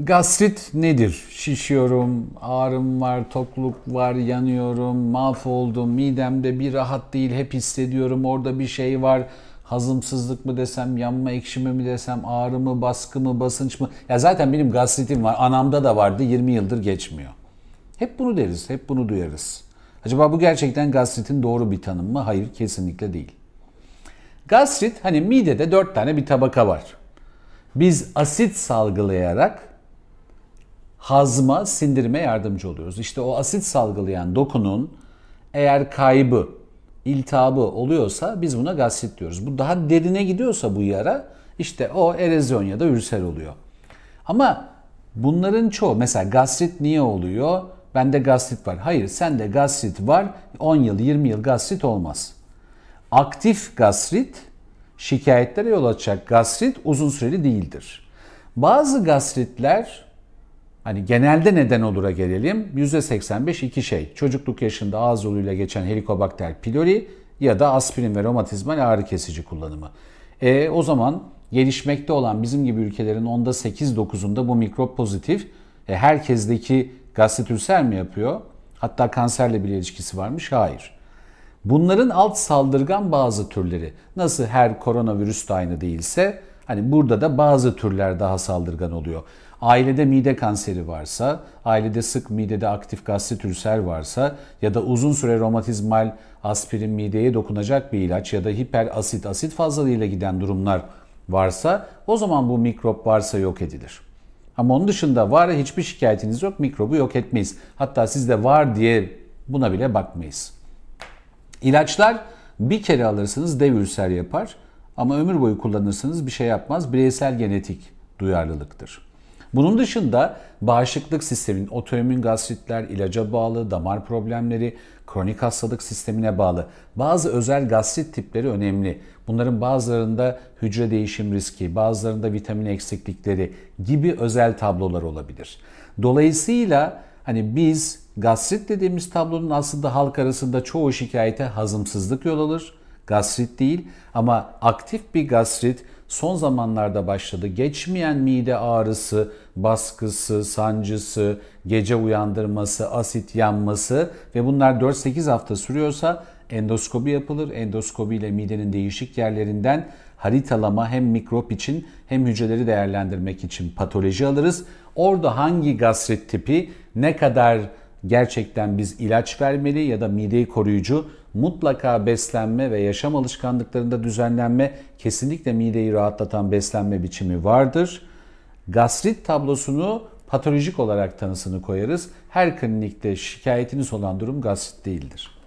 Gastrit nedir? Şişiyorum, ağrım var, tokluk var, yanıyorum, mahvoldum, midemde bir rahat değil, hep hissediyorum, orada bir şey var. Hazımsızlık mı desem, yanma ekşimi mi desem, ağrı mı, baskı mı, basınç mı? Ya zaten benim gastritim var, anamda da vardı, 20 yıldır geçmiyor. Hep bunu deriz, hep bunu duyarız. Acaba bu gerçekten gastritin doğru bir tanım mı? Hayır, kesinlikle değil. Gastrit, hani midede dört tane bir tabaka var. Biz asit salgılayarak hazma, sindirime yardımcı oluyoruz. İşte o asit salgılayan dokunun eğer kaybı, iltihabı oluyorsa biz buna gastrit diyoruz. Bu daha derine gidiyorsa bu yara işte o erozyon ya da ürsel oluyor. Ama bunların çoğu mesela gastrit niye oluyor? Bende gastrit var. Hayır sende gastrit var. 10 yıl 20 yıl gastrit olmaz. Aktif gastrit şikayetlere yol açacak gastrit uzun süreli değildir. Bazı gastritler Hani genelde neden olura gelelim. %85 iki şey. Çocukluk yaşında ağız yoluyla geçen Helicobacter pylori ya da aspirin ve romatizmal ağrı kesici kullanımı. E, o zaman gelişmekte olan bizim gibi ülkelerin onda 8-9'unda bu mikrop pozitif. E, herkesteki gastrit mi yapıyor? Hatta kanserle bir ilişkisi varmış. Hayır. Bunların alt saldırgan bazı türleri. Nasıl her koronavirüs de aynı değilse hani burada da bazı türler daha saldırgan oluyor. Ailede mide kanseri varsa, ailede sık midede aktif gastrit ülser varsa ya da uzun süre romatizmal aspirin mideye dokunacak bir ilaç ya da hiperasit asit fazlalığıyla giden durumlar varsa o zaman bu mikrop varsa yok edilir. Ama onun dışında var hiçbir şikayetiniz yok mikrobu yok etmeyiz. Hatta sizde var diye buna bile bakmayız. İlaçlar bir kere alırsanız dev ülser yapar ama ömür boyu kullanırsanız bir şey yapmaz. Bireysel genetik duyarlılıktır. Bunun dışında bağışıklık sistemin otoimmün gastritler, ilaca bağlı, damar problemleri, kronik hastalık sistemine bağlı bazı özel gastrit tipleri önemli. Bunların bazılarında hücre değişim riski, bazılarında vitamin eksiklikleri gibi özel tablolar olabilir. Dolayısıyla hani biz gastrit dediğimiz tablonun aslında halk arasında çoğu şikayete hazımsızlık yol alır Gastrit değil ama aktif bir gastrit son zamanlarda başladı. Geçmeyen mide ağrısı, baskısı, sancısı, gece uyandırması, asit yanması ve bunlar 4-8 hafta sürüyorsa endoskopi yapılır. Endoskopi ile midenin değişik yerlerinden haritalama hem mikrop için hem hücreleri değerlendirmek için patoloji alırız. Orada hangi gastrit tipi ne kadar gerçekten biz ilaç vermeli ya da mideyi koruyucu mutlaka beslenme ve yaşam alışkanlıklarında düzenlenme kesinlikle mideyi rahatlatan beslenme biçimi vardır. Gastrit tablosunu patolojik olarak tanısını koyarız. Her klinikte şikayetiniz olan durum gastrit değildir.